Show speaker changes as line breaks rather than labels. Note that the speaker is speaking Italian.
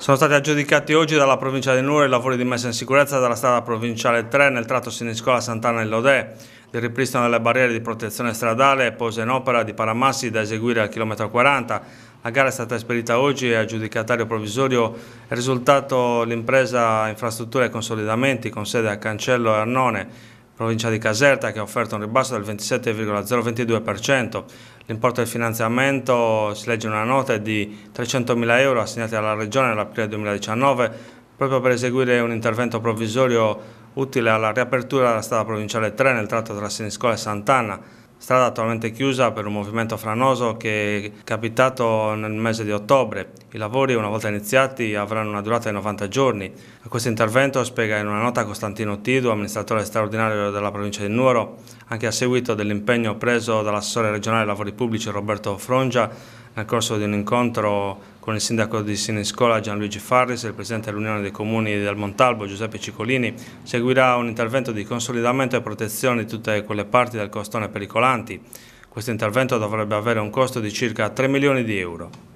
Sono stati aggiudicati oggi dalla provincia di Nuoro i lavori di messa in sicurezza della strada provinciale 3 nel tratto Siniscola Sant'Anna e Lodè, del ripristino delle barriere di protezione stradale e posa in opera di paramassi da eseguire al chilometro 40. La gara è stata esperita oggi e aggiudicatario provvisorio è risultato l'impresa Infrastrutture e Consolidamenti con sede a Cancello e Arnone provincia di Caserta che ha offerto un ribasso del 27,022%. L'importo del finanziamento, si legge in una nota, è di 300.000 euro assegnati alla Regione nell'aprile 2019 proprio per eseguire un intervento provvisorio utile alla riapertura della strada provinciale 3 nel tratto tra Siniscola e Sant'Anna strada attualmente chiusa per un movimento franoso che è capitato nel mese di ottobre. I lavori, una volta iniziati, avranno una durata di 90 giorni. A questo intervento spiega in una nota Costantino Tidu, amministratore straordinario della provincia di Nuoro, anche a seguito dell'impegno preso dall'assessore regionale ai lavori pubblici Roberto Frongia nel corso di un incontro con il sindaco di Siniscola Gianluigi Farris e il presidente dell'Unione dei Comuni del Montalbo Giuseppe Ciccolini, seguirà un intervento di consolidamento e protezione di tutte quelle parti del costone pericolanti. Questo intervento dovrebbe avere un costo di circa 3 milioni di euro.